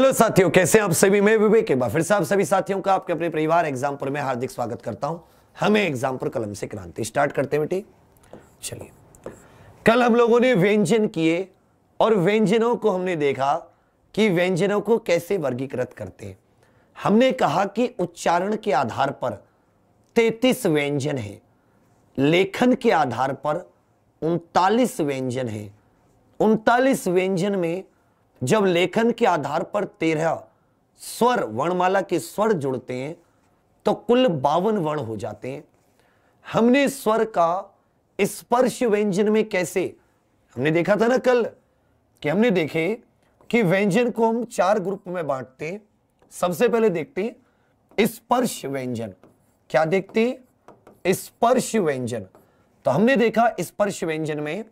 hello साथियों कैसे हैं आप सभी मैं विवेक एक बार फिर से आप सभी साथियों का आपके अपने परिवार एग्जाम पर मैं हार्दिक स्वागत करता हूं हमें एग्जाम पर कलम से क्रांति स्टार्ट करते हैं बेटी चलिए कल हम लोगों ने व्यंजन किए और व्यंजनों को हमने देखा कि व्यंजनों को कैसे वर्गीकृत करते हैं हमने कहा कि उच्चारण के आधार पर तैतीस व्यंजन है लेखन के आधार पर उनतालीस व्यंजन है उनतालीस व्यंजन में जब लेखन के आधार पर तेरह स्वर वर्णमाला के स्वर जुड़ते हैं तो कुल बावन वर्ण हो जाते हैं हमने स्वर का स्पर्श व्यंजन में कैसे हमने देखा था ना कल कि हमने देखे कि व्यंजन को हम चार ग्रुप में बांटते हैं सबसे पहले देखते हैं स्पर्श व्यंजन क्या देखते हैं स्पर्श व्यंजन तो हमने देखा स्पर्श व्यंजन में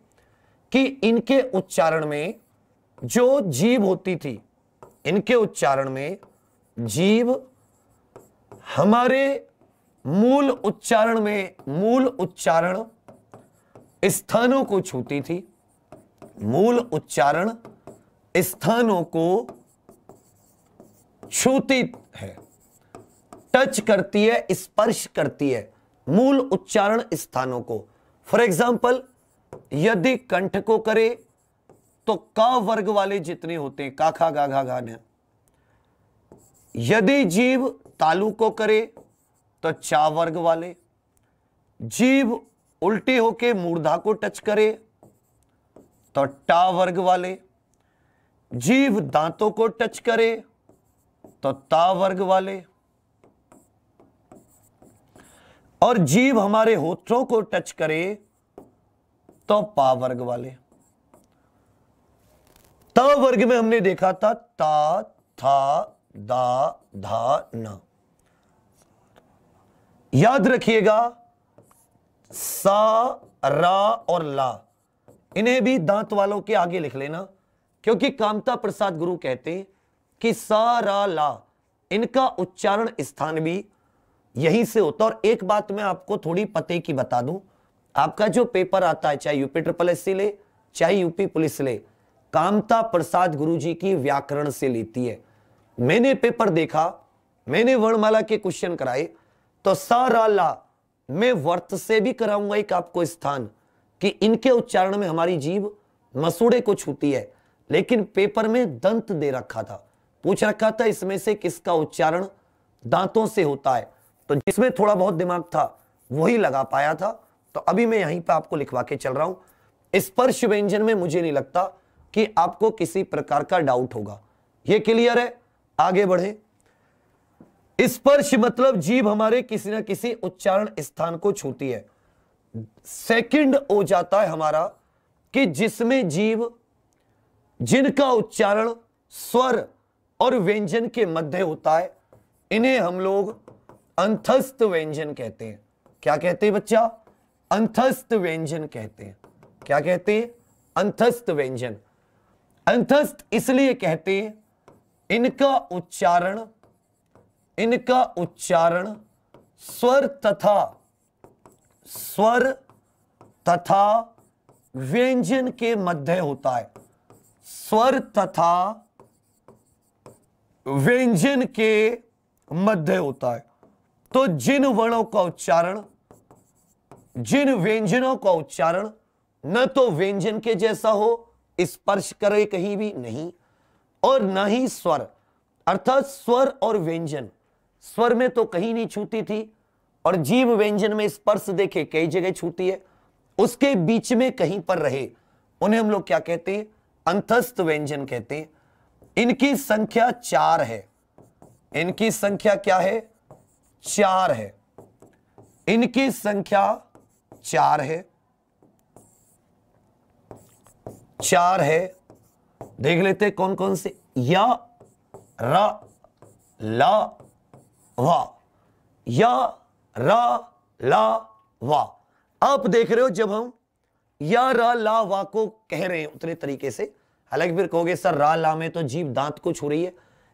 कि इनके उच्चारण में जो जीव होती थी इनके उच्चारण में जीव हमारे मूल उच्चारण में मूल उच्चारण स्थानों को छूती थी मूल उच्चारण स्थानों को छूती है टच करती है स्पर्श करती है मूल उच्चारण स्थानों को फॉर एग्जाम्पल यदि कंठ को करे तो का वर्ग वाले जितने होते हैं काखा गाघा घान यदि जीव तालु को करे तो चा वर्ग वाले जीव उल्टे होके मूर्धा को टच करे तो टा वर्ग वाले जीव दांतों को टच करे तो ता वर्ग वाले और जीव हमारे होठों को टच करे तो पा वर्ग वाले वर्ग में हमने देखा था ता था दा धा न याद रखिएगा सा रा और ला इन्हें भी दांत वालों के आगे लिख लेना क्योंकि कामता प्रसाद गुरु कहते कि सा रा ला इनका उच्चारण स्थान भी यहीं से होता और एक बात मैं आपको थोड़ी पते की बता दूं आपका जो पेपर आता है चाहे यूपी ट्रिपल एस ले चाहे यूपी पुलिस ले कामता प्रसाद गुरुजी की व्याकरण से लेती है मैंने पेपर देखा मैंने वर्णमाला के क्वेश्चन कराए तो ला मैं वर्त से भी कराऊंगा एक आपको स्थान कि इनके उच्चारण में हमारी जीव मसूड़े को छूती है लेकिन पेपर में दंत दे रखा था पूछ रखा था इसमें से किसका उच्चारण दांतों से होता है तो जिसमें थोड़ा बहुत दिमाग था वही लगा पाया था तो अभी मैं यहीं पर आपको लिखवा के चल रहा हूं स्पर्श व्यंजन में मुझे नहीं लगता कि आपको किसी प्रकार का डाउट होगा यह क्लियर है आगे बढ़े स्पर्श मतलब जीव हमारे किसी ना किसी उच्चारण स्थान को छूती है सेकंड हो जाता है हमारा कि जिसमें जीव जिनका उच्चारण स्वर और व्यंजन के मध्य होता है इन्हें हम लोग अंतस्थ व्यंजन कहते हैं क्या कहते हैं बच्चा अंतस्थ व्यंजन कहते हैं क्या कहते हैं अंतस्थ व्यंजन अंतस्थ इसलिए कहते इनका उच्चारण इनका उच्चारण स्वर तथा स्वर तथा व्यंजन के मध्य होता है स्वर तथा व्यंजन के मध्य होता है तो जिन वर्णों का उच्चारण जिन व्यंजनों का उच्चारण न तो व्यंजन के जैसा हो स्पर्श करे कहीं भी नहीं और ना ही स्वर अर्थात स्वर और व्यंजन स्वर में तो कहीं नहीं छूती थी और जीव व्यंजन में स्पर्श देखे कई जगह छूती है उसके बीच में कहीं पर रहे उन्हें हम लोग क्या कहते हैं अंतस्थ व्यंजन कहते हैं इनकी संख्या चार है इनकी संख्या क्या है चार है इनकी संख्या चार है चार है देख लेते हैं कौन कौन से या रा ला वा या रा ला वा आप देख रहे हो जब हम या रा ला वा को कह रहे हैं उतने तरीके से हालांकि फिर कहोगे सर रा ला में तो जीव दांत को छू रही है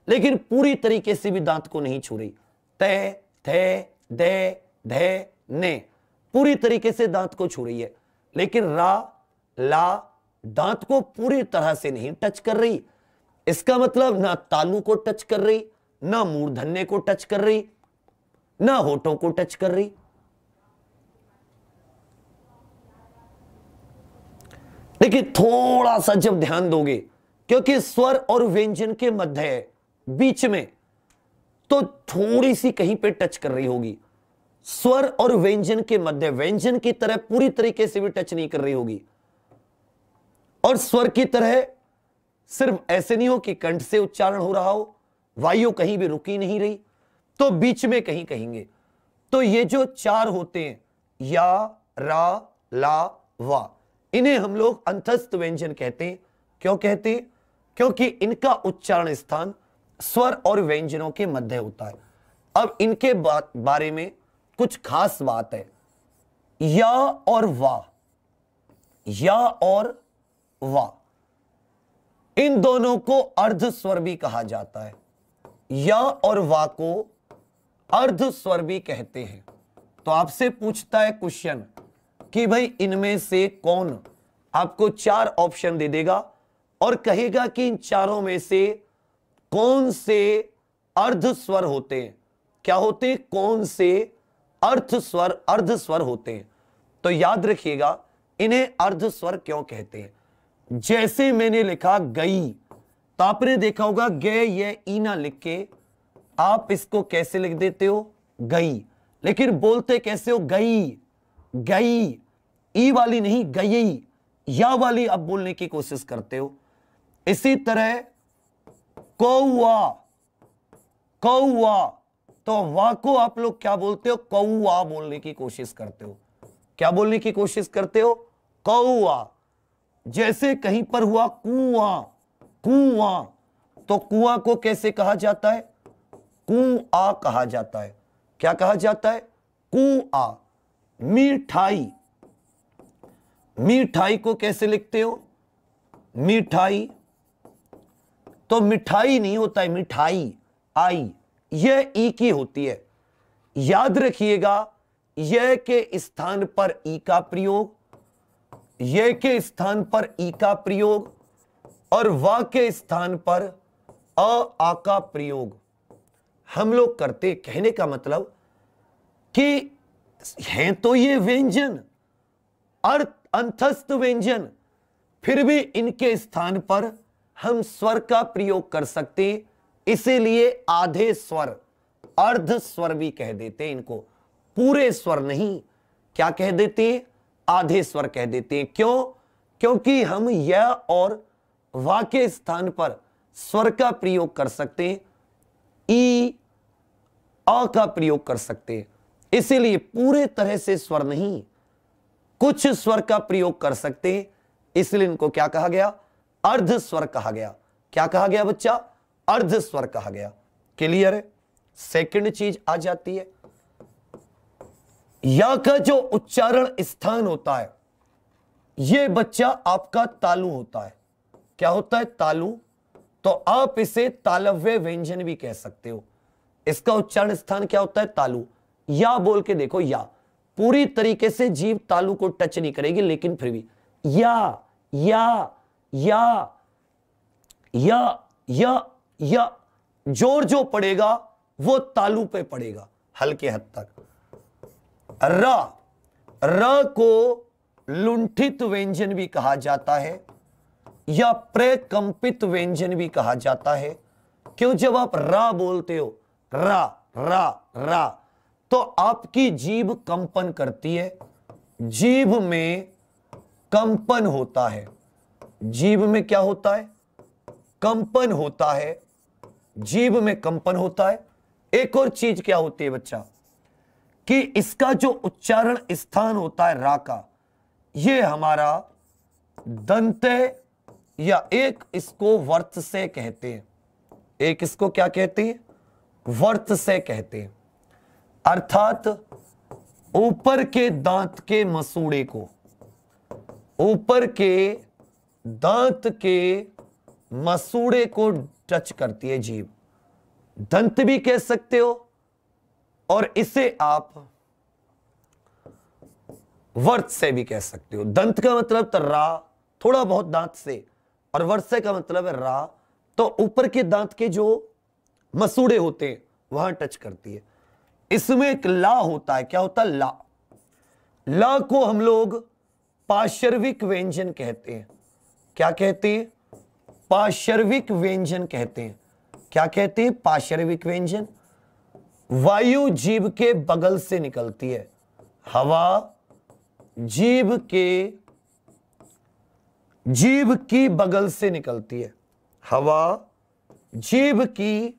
लेकिन पूरी तरीके से भी दांत को नहीं छू रही तय थे दे धे ने पूरी तरीके से दांत को छू रही है लेकिन रा ला दांत को पूरी तरह से नहीं टच कर रही इसका मतलब ना तालू को टच कर रही ना मूर्धन्य को टच कर रही ना होठों को टच कर रही देखिए थोड़ा सा जब ध्यान दोगे क्योंकि स्वर और व्यंजन के मध्य है बीच में तो थोड़ी सी कहीं पे टच कर रही होगी स्वर और व्यंजन के मध्य व्यंजन की तरह पूरी तरीके से भी टच नहीं कर रही होगी और स्वर की तरह सिर्फ ऐसे नहीं हो कि कंठ से उच्चारण हो रहा हो वायु कहीं भी रुकी नहीं रही तो बीच में कहीं कहेंगे तो ये जो चार होते हैं या रा ला वा इन्हें हम लोग अंतस्थ व्यंजन कहते हैं क्यों कहते हैं क्योंकि इनका उच्चारण स्थान स्वर और व्यंजनों के मध्य होता है अब इनके बारे में कुछ खास बात है या और वा या और व इन दोनों को अर्ध स्वर भी कहा जाता है या और वा को अर्ध स्वर भी कहते हैं तो आपसे पूछता है क्वेश्चन कि भाई इनमें से कौन आपको चार ऑप्शन दे देगा और कहेगा कि इन चारों में से कौन से अर्ध स्वर होते हैं क्या होते हैं कौन से अर्थ स्वर अर्ध स्वर होते हैं तो याद रखिएगा इन्हें अर्ध स्वर क्यों कहते हैं जैसे मैंने लिखा गई तो आपने देखा होगा गए ये ईना लिख के आप इसको कैसे लिख देते हो गई लेकिन बोलते कैसे हो गई गई ई वाली नहीं गई या वाली आप बोलने की कोशिश करते हो इसी तरह कौआ कौआ तो वाह को आप लोग क्या बोलते हो कौआ बोलने की कोशिश करते हो क्या बोलने की कोशिश करते हो कौआ जैसे कहीं पर हुआ कुआ कुआ तो कुआ को कैसे कहा जाता है कुआ कहा जाता है क्या कहा जाता है कुआ मिठाई मिठाई को कैसे लिखते हो मिठाई तो मिठाई नहीं होता है मिठाई आई यह ई की होती है याद रखिएगा यह के स्थान पर ई का प्रयोग ये के स्थान पर ई का प्रयोग और व के स्थान पर अ आ का प्रयोग हम लोग करते कहने का मतलब कि हैं तो ये व्यंजन अर्थ अंतस्थ व्यंजन फिर भी इनके स्थान पर हम स्वर का प्रयोग कर सकते इसीलिए आधे स्वर अर्ध स्वर भी कह देते इनको पूरे स्वर नहीं क्या कह देते हैं आधे स्वर कह देते हैं क्यों क्योंकि हम यह और वाक्य स्थान पर स्वर का प्रयोग कर सकते हैं ई अ का प्रयोग कर सकते हैं इसीलिए पूरे तरह से स्वर नहीं कुछ स्वर का प्रयोग कर सकते हैं इसलिए इनको क्या कहा गया अर्ध स्वर कहा गया क्या कहा गया बच्चा अर्ध स्वर कहा गया क्लियर है सेकंड चीज आ जाती है या का जो उच्चारण स्थान होता है ये बच्चा आपका तालु होता है क्या होता है तालु तो आप इसे तालव्य व्यंजन भी कह सकते हो इसका उच्चारण स्थान क्या होता है तालु या बोल के देखो या पूरी तरीके से जीव तालु को टच नहीं करेगी लेकिन फिर भी या या या या या या जोर जो पड़ेगा वो तालु पे पड़ेगा हल्के हद तक र र को लुंठित व्यंजन भी कहा जाता है या प्रकंपित व्यंजन भी कहा जाता है क्यों जब आप र बोलते हो र र र तो आपकी जीभ कंपन करती है जीभ में कंपन होता है जीभ में क्या होता है कंपन होता है जीभ में कंपन होता है एक और चीज क्या होती है बच्चा कि इसका जो उच्चारण स्थान होता है रा का ये हमारा दंत या एक इसको वर्त से कहते हैं एक इसको क्या कहते हैं वर्त से कहते हैं अर्थात ऊपर के दांत के मसूड़े को ऊपर के दांत के मसूड़े को टच करती है जीव दंत भी कह सकते हो और इसे आप वर्त से भी कह सकते हो दंत का मतलब तो रा थोड़ा बहुत दांत से और वर्त से का मतलब है रा तो ऊपर के दांत के जो मसूड़े होते हैं वहां टच करती है इसमें एक ला होता है क्या होता है ला ला को हम लोग पाशर्विक व्यंजन कहते हैं क्या कहते हैं पाशर्विक व्यंजन कहते हैं क्या कहते हैं पाशर्विक व्यंजन वायु जीव के बगल से निकलती है हवा जीव के जीव की बगल से निकलती है हवा जीव की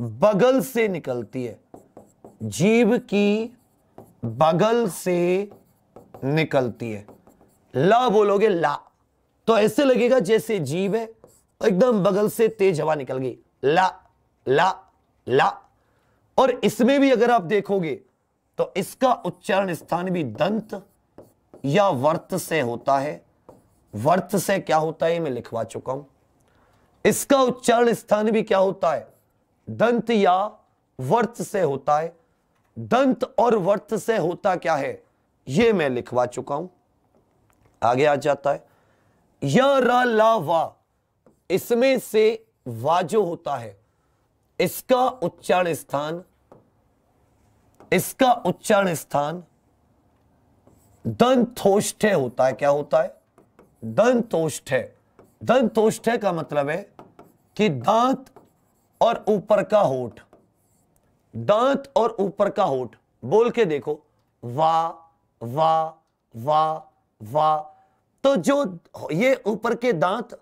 बगल से निकलती है जीव की बगल से निकलती है ला बोलोगे ला तो ऐसे लगेगा जैसे जीव है एकदम बगल से तेज हवा निकल गई ला ला ला और इसमें भी अगर आप देखोगे तो इसका उच्चारण स्थान भी दंत या वर्त से होता है वर्त से क्या होता है मैं लिखवा चुका हूं इसका उच्चारण स्थान भी क्या होता है दंत या वर्त से होता है दंत और वर्त से होता क्या है यह मैं लिखवा चुका हूं आगे आ जाता है या रा ला वा इसमें से वा जो होता है इसका उच्चारण स्थान इसका उच्चारण स्थान दंतोष्ठ होता है क्या होता है दंतोष्ठ दंतोष्ठ का मतलब है कि दांत और ऊपर का होठ दांत और ऊपर का होठ बोल के देखो वा वा वा वा तो जो ये ऊपर के दांत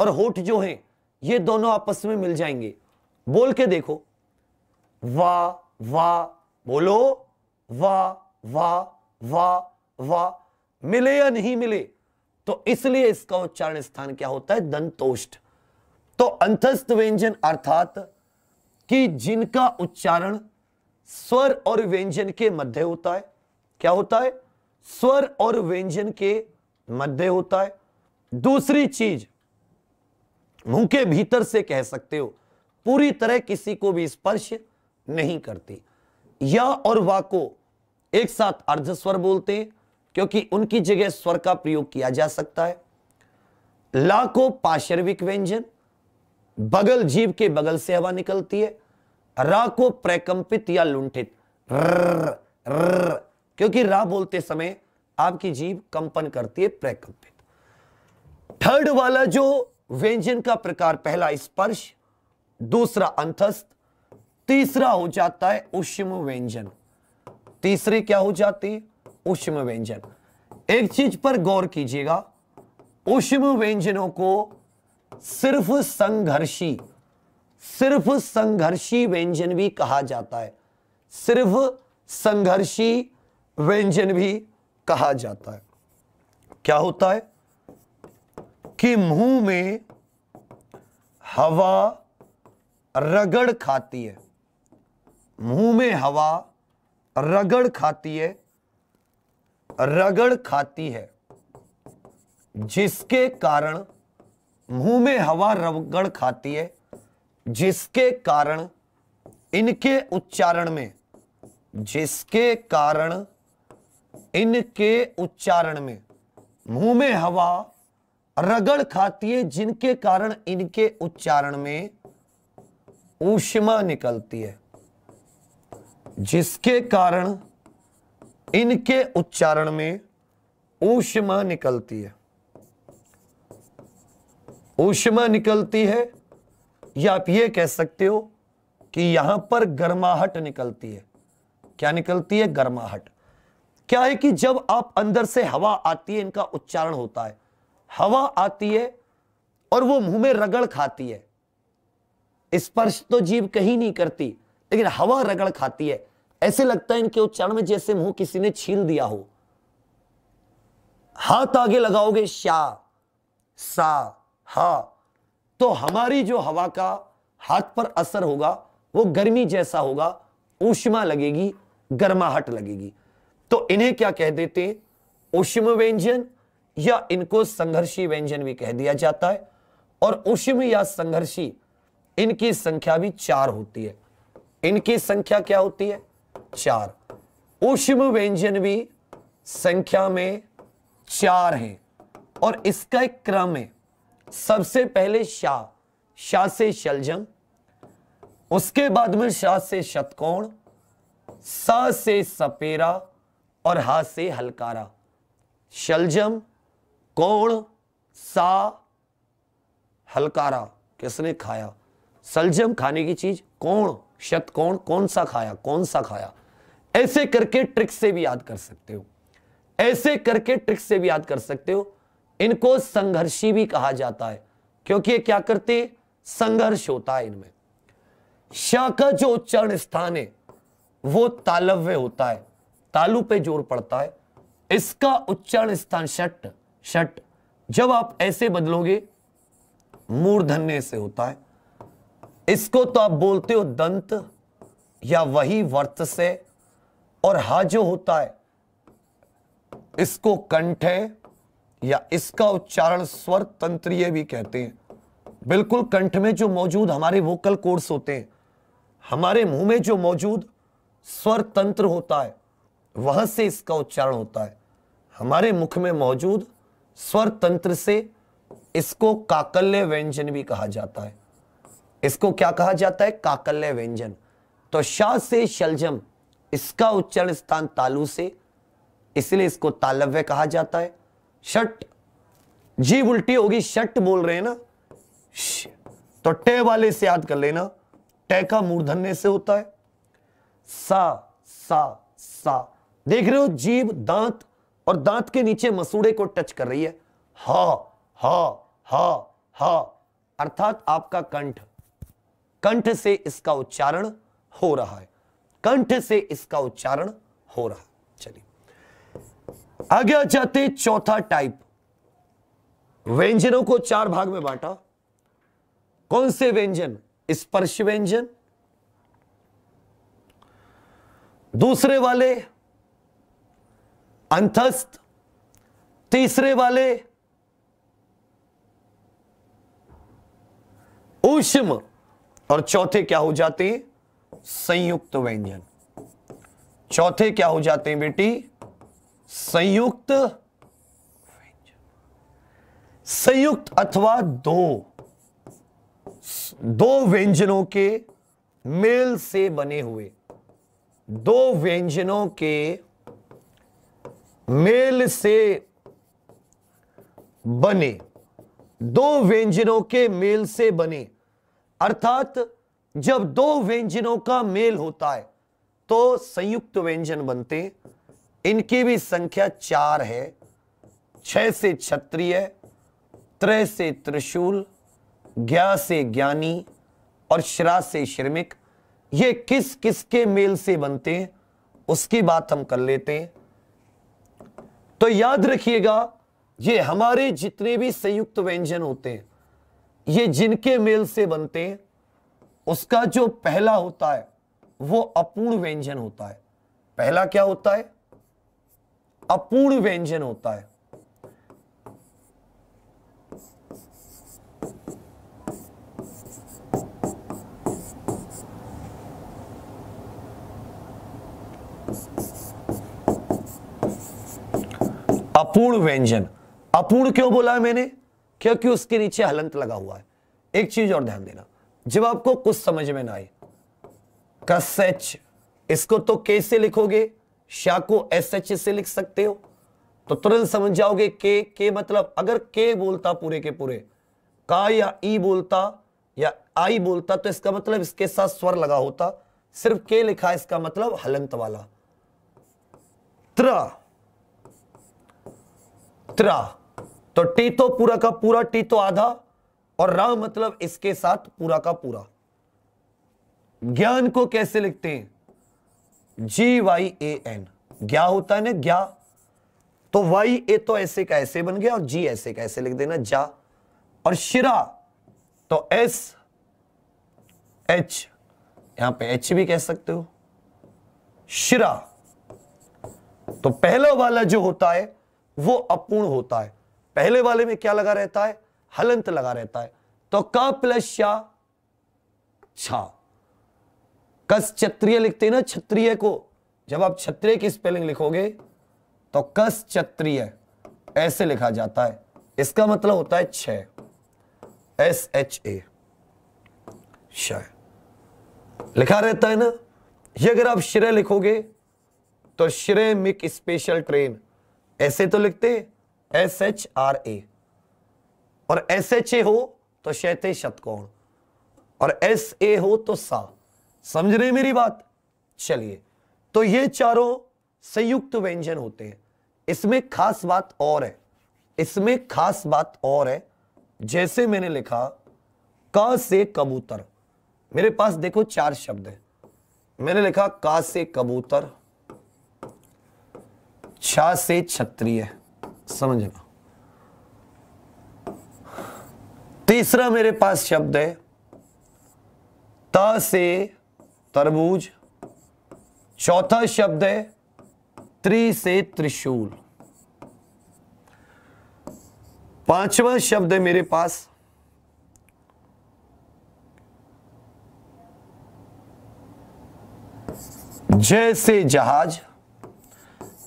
और होठ जो हैं ये दोनों आपस में मिल जाएंगे बोल के देखो वा वा बोलो वाह वाह वाह वाह मिले या नहीं मिले तो इसलिए इसका उच्चारण स्थान क्या होता है दंतोष्ट तो अंतस्थ व्यंजन अर्थात कि जिनका उच्चारण स्वर और व्यंजन के मध्य होता है क्या होता है स्वर और व्यंजन के मध्य होता है दूसरी चीज मुंह के भीतर से कह सकते हो पूरी तरह किसी को भी स्पर्श नहीं करती या और वा को एक साथ अर्धस्वर बोलते हैं क्योंकि उनकी जगह स्वर का प्रयोग किया जा सकता है ला को पाशर्विक व्यंजन बगल जीव के बगल से हवा निकलती है रा को प्रकंपित या लुंठित क्योंकि रा बोलते समय आपकी जीव कंपन करती है प्रकंपित थर्ड वाला जो व्यंजन का प्रकार पहला स्पर्श दूसरा अंतस्थ तीसरा हो जाता है उष्म व्यंजन तीसरी क्या हो जाती है उष्म व्यंजन एक चीज पर गौर कीजिएगा उष्म व्यंजनों को सिर्फ संघर्षी सिर्फ संघर्षी व्यंजन भी कहा जाता है सिर्फ संघर्षी व्यंजन भी कहा जाता है क्या होता है कि मुंह में हवा रगड़ खाती है मुंह में हवा रगड़ खाती है रगड़ खाती है जिसके कारण मुंह में हवा रगड़ खाती है जिसके कारण इनके उच्चारण में जिसके कारण इनके उच्चारण में मुंह में हवा रगड़ खाती है जिनके कारण इनके उच्चारण में ऊष्मा निकलती है जिसके कारण इनके उच्चारण में ऊष्मा निकलती है ऊष्मा निकलती है या आप ये कह सकते हो कि यहां पर गर्माहट निकलती है क्या निकलती है गर्माहट क्या है कि जब आप अंदर से हवा आती है इनका उच्चारण होता है हवा आती है और वो मुंह में रगड़ खाती है स्पर्श तो जीव कहीं नहीं करती लेकिन हवा रगड़ खाती है ऐसे लगता है इनके उच्चारण में जैसे मुंह किसी ने छील दिया हो हाथ आगे लगाओगे शा सा हा तो हमारी जो हवा का हाथ पर असर होगा वो गर्मी जैसा होगा ऊष्मा लगेगी गर्माहट लगेगी तो इन्हें क्या कह देते उष्म व्यंजन या इनको संघर्षी व्यंजन भी कह दिया जाता है और उष्म या संघर्षी इनकी संख्या भी चार होती है इनकी संख्या क्या होती है चार उष्म व्यंजन भी संख्या में चार है और इसका एक क्रम है सबसे पहले शाह शाह से शलजम उसके बाद में शाह से शतकोण सा से सपेरा और हा से हलकारा शलजम कोण सा हलकारा किसने खाया सलजम खाने की चीज कोण शत कौन कौन सा खाया कौन सा खाया ऐसे करके ट्रिक से भी याद कर सकते हो ऐसे करके ट्रिक से भी याद कर सकते हो इनको संघर्षी भी कहा जाता है क्योंकि ये क्या करते संघर्ष होता है इनमें शाह का जो उच्चारण स्थान है वो तालव्य होता है तालु पे जोर पड़ता है इसका उच्चारण स्थान शट शट जब आप ऐसे बदलोगे मूर्धन्य से होता है इसको तो आप बोलते हो दंत या वही वर्त से और हा जो होता है इसको कंठ है या इसका उच्चारण स्वर तंत्रीय भी कहते हैं बिल्कुल कंठ में जो मौजूद हमारे वोकल कोर्स होते हैं हमारे मुंह में जो मौजूद स्वर तंत्र होता है वहां से इसका उच्चारण होता है हमारे मुख में मौजूद स्वर तंत्र से इसको काकल्य व्यंजन भी कहा जाता है इसको क्या कहा जाता है काकल्य व्यंजन तो शाह से शलजम इसका उच्चारण स्थान तालु से इसलिए इसको तालव्य कहा जाता है शट जीव उल्टी होगी शट बोल रहे हैं ना तो टे वाले से याद कर लेना टे का मूर्धन्य से होता है सा सा सा देख रहे हो जीव दांत और दांत के नीचे मसूड़े को टच कर रही है हा हा हा हा अर्थात आपका कंठ कंठ से इसका उच्चारण हो रहा है कंठ से इसका उच्चारण हो रहा है चलिए आगे आ जाते चौथा टाइप व्यंजनों को चार भाग में बांटा कौन से व्यंजन स्पर्श व्यंजन दूसरे वाले अंतस्थ तीसरे वाले ऊष्म और चौथे क्या हो जाते हैं संयुक्त व्यंजन चौथे क्या हो जाते हैं बेटी संयुक्त व्यंजन संयुक्त अथवा दो दो व्यंजनों के मेल से बने हुए दो व्यंजनों के मेल से बने दो व्यंजनों के मेल से बने अर्थात जब दो व्यंजनों का मेल होता है तो संयुक्त व्यंजन बनते इनकी भी संख्या चार है छह से क्षत्रिय त्रय से त्रिशूल ज्ञा से ज्ञानी और श्रा से श्रमिक ये किस किस के मेल से बनते हैं उसकी बात हम कर लेते हैं तो याद रखिएगा ये हमारे जितने भी संयुक्त व्यंजन होते हैं ये जिनके मेल से बनते हैं उसका जो पहला होता है वो अपूर्ण व्यंजन होता है पहला क्या होता है अपूर्ण व्यंजन होता है अपूर्ण व्यंजन अपूर्ण क्यों बोला है मैंने क्योंकि उसके नीचे हलंत लगा हुआ है एक चीज और ध्यान देना जब आपको कुछ समझ में ना आए एच इसको तो के से लिखोगे शाह को एस एच से लिख सकते हो तो तुरंत समझ जाओगे के के मतलब अगर के बोलता पूरे के पूरे का या ई बोलता या आई बोलता तो इसका मतलब इसके साथ स्वर लगा होता सिर्फ के लिखा इसका मतलब हलंत वाला त्रा त्रा तो टी तो पूरा का पूरा टी तो आधा और रा मतलब इसके साथ पूरा का पूरा ज्ञान को कैसे लिखते हैं जी वाई ए एन ज्ञा होता है ना ज्ञा तो वाई ए तो ऐसे का ऐसे बन गया और जी ऐसे का ऐसे लिख देना जा और शिरा तो एस एच यहां पे एच भी कह सकते हो शिरा तो पहला वाला जो होता है वो अपूर्ण होता है पहले वाले में क्या लगा रहता है हलंत लगा रहता है तो क प्लस शा छा कस क्षत्रिय लिखते हैं ना क्षत्रिय को जब आप क्षत्रिय की स्पेलिंग लिखोगे तो कस क्षत्रिय ऐसे लिखा जाता है इसका मतलब होता है छ एस एच ए लिखा रहता है ना ये अगर आप श्रेय लिखोगे तो श्रेय मिक स्पेशल ट्रेन ऐसे तो लिखते हैं एस एच आर ए और एस एच ए हो तो शैते शतकोण और एस ए हो तो सा समझ रहे मेरी बात चलिए तो ये चारों संयुक्त व्यंजन होते हैं इसमें खास बात और है इसमें खास बात और है जैसे मैंने लिखा का से कबूतर मेरे पास देखो चार शब्द हैं मैंने लिखा का से कबूतर छा से क्षत्रिय समझना तीसरा मेरे पास शब्द है त से तरबूज चौथा शब्द है त्रि से त्रिशूल पांचवा शब्द है मेरे पास जय से जहाज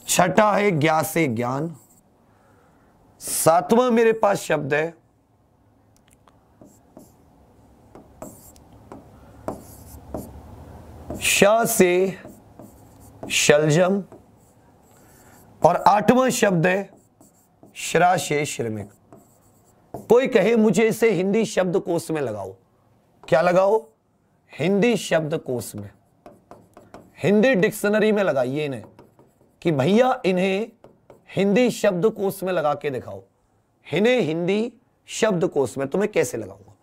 छठा है ज्ञा से ज्ञान सातवां मेरे पास शब्द है शाह से शलजम और आठवां शब्द है श्रा से श्रमिक कोई कहे मुझे इसे हिंदी शब्द कोश में लगाओ क्या लगाओ हिंदी शब्द कोश में हिंदी डिक्शनरी में लगाइए इन्हें कि भैया इन्हें हिंदी शब्द कोश में लगा के दिखाओ हिने हिंदी शब्द कोश में तुम्हें कैसे लगाऊंगा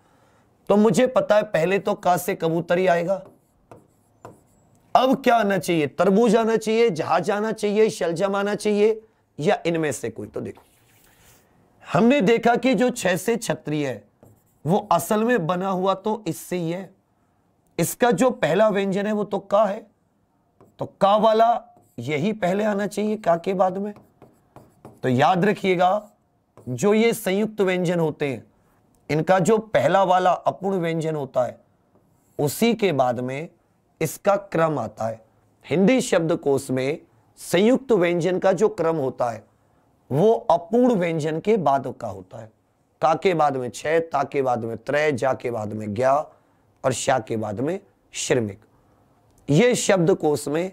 तो मुझे पता है पहले तो का से कबूतर ही आएगा अब क्या आना चाहिए तरबूज आना चाहिए जहाज आना चाहिए शलजम आना चाहिए या इनमें से कोई तो देखो हमने देखा कि जो छह से छत्री है वो असल में बना हुआ तो इससे ही है इसका जो पहला व्यंजन है वो तो का है तो का वाला यही पहले आना चाहिए का के बाद में तो याद रखिएगा जो ये संयुक्त व्यंजन होते हैं इनका जो पहला वाला अपूर्ण व्यंजन होता है उसी के बाद में इसका क्रम आता है हिंदी शब्द कोश में संयुक्त व्यंजन का जो क्रम होता है वो अपूर्ण व्यंजन के बाद का होता है का के बाद में छह ता के बाद में त्रय जा के बाद में ग्या और शा के बाद में श्रमिक ये शब्द कोश में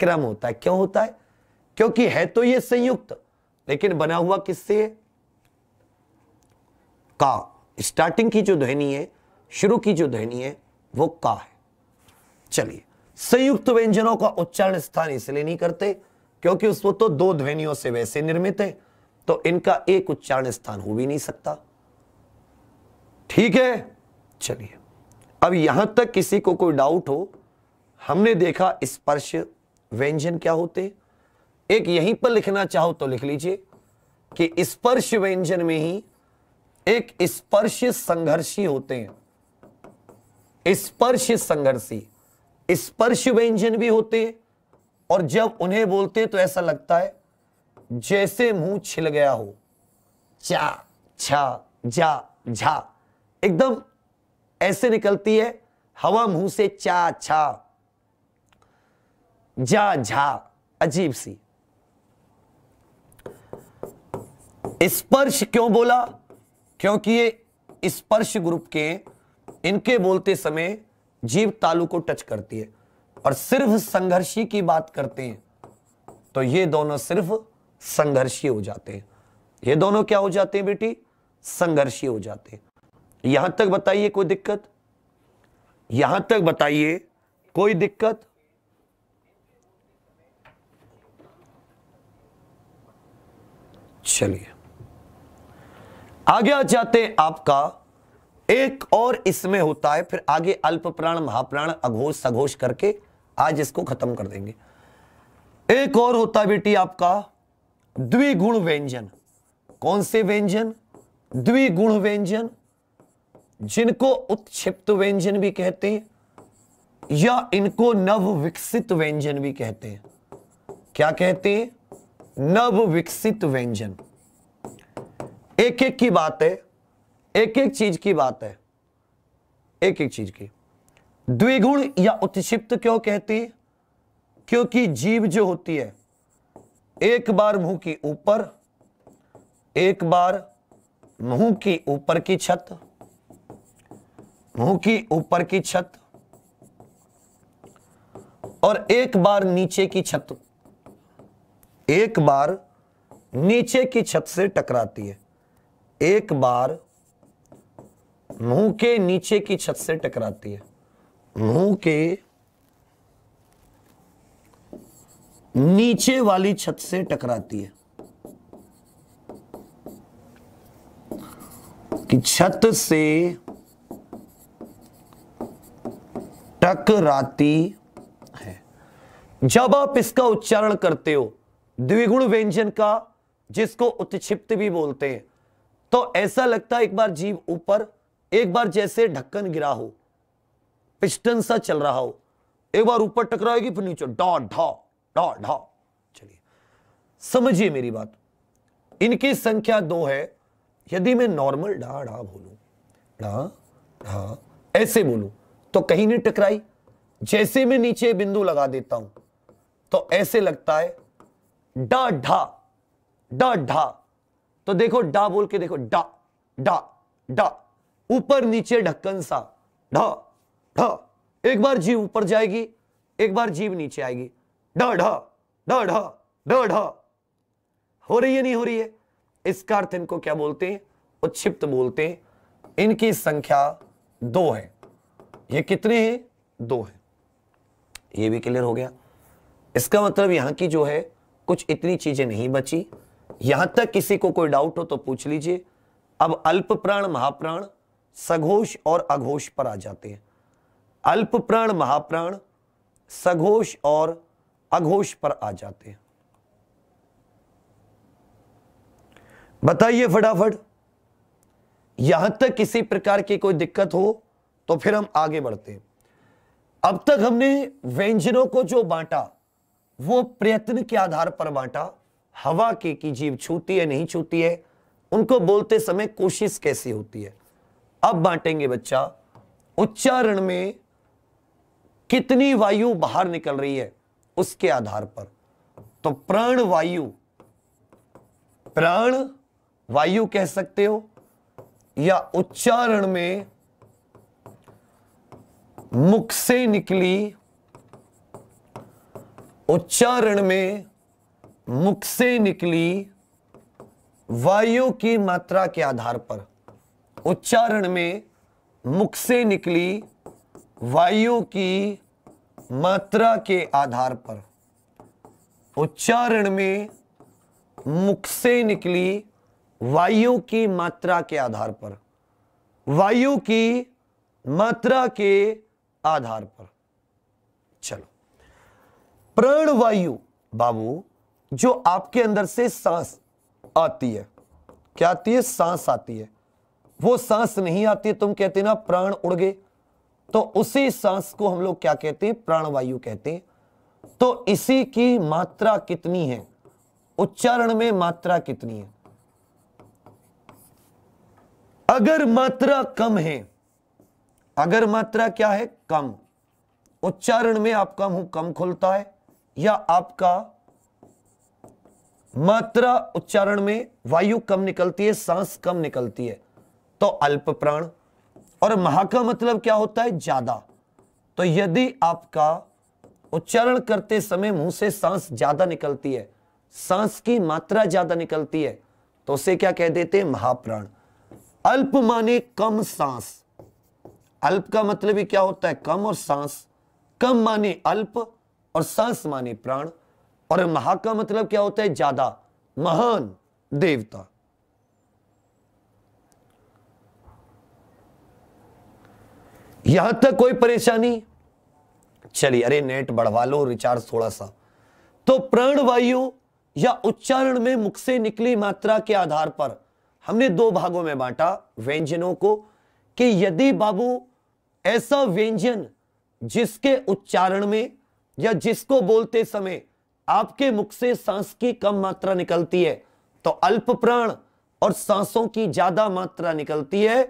क्रम होता है क्यों होता है क्योंकि है तो ये संयुक्त लेकिन बना हुआ किससे का स्टार्टिंग की जो ध्वनि है शुरू की जो ध्वनि है वो का है चलिए संयुक्त व्यंजनों का उच्चारण स्थान इसलिए नहीं करते क्योंकि उसको तो दो ध्वनियों से वैसे निर्मित है तो इनका एक उच्चारण स्थान हो भी नहीं सकता ठीक है चलिए अब यहां तक किसी को कोई डाउट हो हमने देखा स्पर्श व्यंजन क्या होते एक यहीं पर लिखना चाहो तो लिख लीजिए कि स्पर्श व्यंजन में ही एक स्पर्श संघर्षी होते हैं स्पर्श संघर्षी स्पर्श व्यंजन भी होते हैं और जब उन्हें बोलते हैं तो ऐसा लगता है जैसे मुंह छिल गया हो चा छा जा झा एकदम ऐसे निकलती है हवा मुंह से चा छा जा झा अजीब सी स्पर्श क्यों बोला क्योंकि ये स्पर्श ग्रुप के इनके बोलते समय जीव तालु को टच करती है और सिर्फ संघर्षी की बात करते हैं तो ये दोनों सिर्फ संघर्षी हो जाते हैं ये दोनों क्या हो जाते हैं बेटी संघर्षी हो जाते हैं यहां तक बताइए कोई दिक्कत यहां तक बताइए कोई दिक्कत चलिए आगे आ जाते हैं आपका एक और इसमें होता है फिर आगे अल्प प्राण महाप्राण अघोष सघोष करके आज इसको खत्म कर देंगे एक और होता है बेटी आपका द्विगुण व्यंजन कौन से व्यंजन द्विगुण व्यंजन जिनको उत्क्षिप्त व्यंजन भी कहते हैं या इनको नव विकसित व्यंजन भी कहते हैं क्या कहते हैं नव विकसित व्यंजन एक एक की बात है एक एक चीज की बात है एक एक चीज की द्विगुण या उत्सिप्त क्यों कहती है क्योंकि जीव जो होती है एक बार मुंह की ऊपर एक बार मुंह की ऊपर की छत मुंह की ऊपर की छत और एक बार नीचे की छत एक बार नीचे की छत से टकराती है एक बार मुंह के नीचे की छत से टकराती है मुंह के नीचे वाली छत से टकराती है कि छत से टकराती है जब आप इसका उच्चारण करते हो द्विगुण व्यंजन का जिसको उत्क्षिप्त भी बोलते हैं तो ऐसा लगता है एक बार जीव ऊपर एक बार जैसे ढक्कन गिरा हो पिस्टन सा चल रहा हो एक बार ऊपर टकराएगी फिर नीचे डॉ ढा डॉ ढा चलिए समझिए मेरी बात इनकी संख्या दो है यदि मैं नॉर्मल डा ढा बोलू डा ढा ऐसे बोलू तो कहीं नहीं टकराई जैसे मैं नीचे बिंदु लगा देता हूं तो ऐसे लगता है डा ढा डा ढा तो देखो डा बोल के देखो डा डा डा ऊपर नीचे ढक्कन सा ढ ढ एक बार जीव ऊपर जाएगी एक बार जीव नीचे आएगी ढ ढ ढ ढ ढ ढ हो रही है नहीं हो रही है इसका अर्थ इनको क्या बोलते हैं उत्षिप्त बोलते हैं इनकी संख्या दो है ये कितने हैं दो है ये भी क्लियर हो गया इसका मतलब यहां की जो है कुछ इतनी चीजें नहीं बची यहां तक किसी को कोई डाउट हो तो पूछ लीजिए अब अल्प प्राण महाप्राण सघोष और अघोष पर आ जाते हैं अल्प प्राण महाप्राण सघोष और अघोष पर आ जाते हैं बताइए फटाफट यहां तक किसी प्रकार की कोई दिक्कत हो तो फिर हम आगे बढ़ते हैं अब तक हमने व्यंजनों को जो बांटा वो प्रयत्न के आधार पर बांटा हवा के की जीव छूती है नहीं छूती है उनको बोलते समय कोशिश कैसी होती है अब बांटेंगे बच्चा उच्चारण में कितनी वायु बाहर निकल रही है उसके आधार पर तो प्राण वायु प्राण वायु कह सकते हो या उच्चारण में मुख से निकली उच्चारण में मुख से निकली वायु की मात्रा के आधार पर उच्चारण में मुख से निकली वायु की मात्रा के आधार पर उच्चारण में मुख से निकली वायु की मात्रा के आधार पर वायु की मात्रा के आधार पर चलो प्राणवायु बाबू जो आपके अंदर से सांस आती है क्या आती है सांस आती है वो सांस नहीं आती तुम कहते ना प्राण उड़ गए तो उसी सांस को हम लोग क्या कहते हैं प्राणवायु कहते हैं तो इसी की मात्रा कितनी है उच्चारण में मात्रा कितनी है अगर मात्रा कम है अगर मात्रा क्या है कम उच्चारण में आपका मुंह कम खुलता है या आपका मात्रा उच्चारण में वायु कम निकलती है सांस कम निकलती है तो अल्प प्राण और महा का मतलब क्या होता है ज्यादा तो यदि आपका उच्चारण करते समय मुंह से सांस ज्यादा निकलती है सांस की मात्रा ज्यादा निकलती है तो उसे क्या कह देते हैं महाप्राण अल्प माने कम सांस अल्प का मतलब ही क्या होता है कम और सांस कम माने अल्प और सांस माने प्राण और महा का मतलब क्या होता है ज्यादा महान देवता यहां तक कोई परेशानी चलिए अरे नेट बढ़वा लो रिचार्ज थोड़ा सा तो प्राणवायु या उच्चारण में मुख से निकली मात्रा के आधार पर हमने दो भागों में बांटा व्यंजनों को कि यदि बाबू ऐसा व्यंजन जिसके उच्चारण में या जिसको बोलते समय आपके मुख से सांस की कम मात्रा निकलती है तो अल्प प्राण और सांसों की ज्यादा मात्रा निकलती है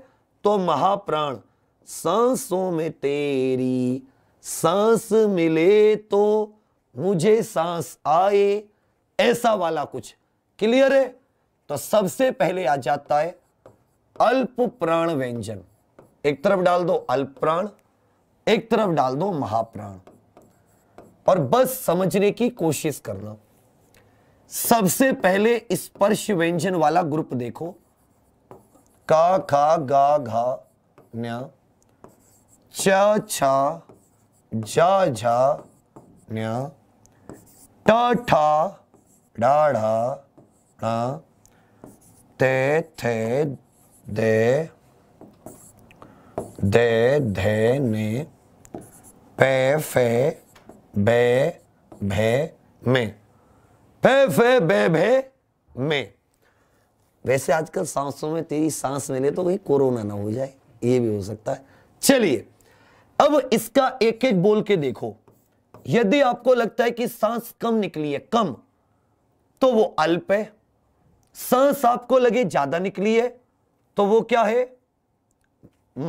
तो महाप्राण सांसों में तेरी सांस मिले तो मुझे सांस आए ऐसा वाला कुछ क्लियर है तो सबसे पहले आ जाता है अल्प प्राण व्यंजन एक तरफ डाल दो अल्प प्राण एक तरफ डाल दो महाप्राण और बस समझने की कोशिश करना सबसे पहले स्पर्श व्यंजन वाला ग्रुप देखो का खा गा घा न्या च छा जा झा न्या ट ठा डा ढा णा ते थे दे दे धे ने पे फे बे भे मे फे फे बे भे मे वैसे आजकल सांसों में तेरी सांस में ले तो कहीं कोरोना ना हो जाए ये भी हो सकता है चलिए अब इसका एक एक बोल के देखो यदि आपको लगता है कि सांस कम निकली है कम तो वो अल्प है सांस आपको लगे ज्यादा निकली है तो वो क्या है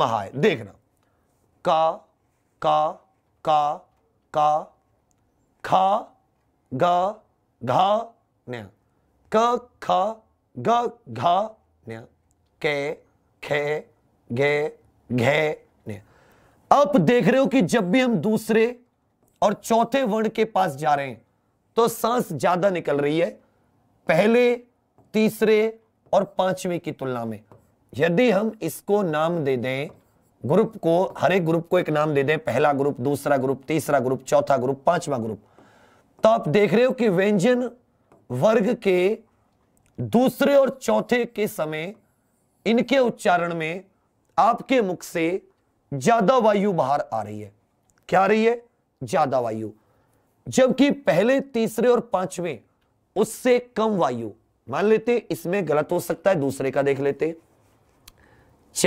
महा है देखना का का का का खा ग घा न क ख ग घा न के खे घे घे न आप देख रहे हो कि जब भी हम दूसरे और चौथे वर्ण के पास जा रहे हैं तो सांस ज्यादा निकल रही है पहले तीसरे और पांचवें की तुलना में यदि हम इसको नाम दे दें ग्रुप को हर एक ग्रुप को एक नाम दे दें पहला ग्रुप दूसरा ग्रुप तीसरा ग्रुप चौथा ग्रुप पांचवा ग्रुप तो आप देख रहे हो कि व्यंजन वर्ग के दूसरे और चौथे के समय इनके उच्चारण में आपके मुख से ज्यादा वायु बाहर आ रही है क्या आ रही है ज्यादा वायु जबकि पहले तीसरे और पांचवें उससे कम वायु मान लेते इसमें गलत हो सकता है दूसरे का देख लेते छ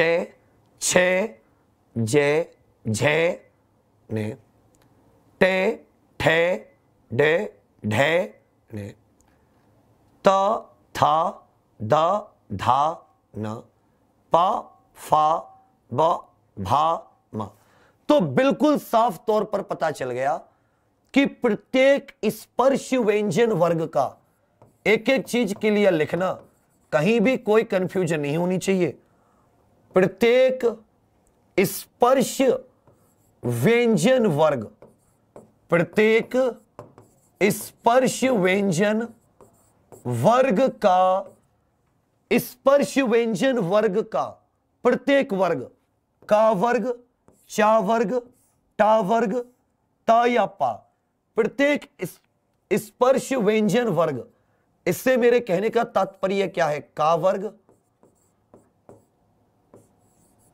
जय झ ने टे ठे डे ढे ने त था द धा न पा फा ब भा म तो बिल्कुल साफ तौर पर पता चल गया कि प्रत्येक स्पर्श व्यंजन वर्ग का एक एक चीज के लिए लिखना कहीं भी कोई कंफ्यूजन नहीं होनी चाहिए प्रत्येक स्पर्श व्यंजन वर्ग प्रत्येक स्पर्श व्यंजन वर्ग का स्पर्श व्यंजन वर्ग का प्रत्येक वर्ग का वर्ग चा वर्ग टा वर्ग ता या पा प्रत्येक स्पर्श व्यंजन वर्ग इससे मेरे कहने का तात्पर्य क्या है का वर्ग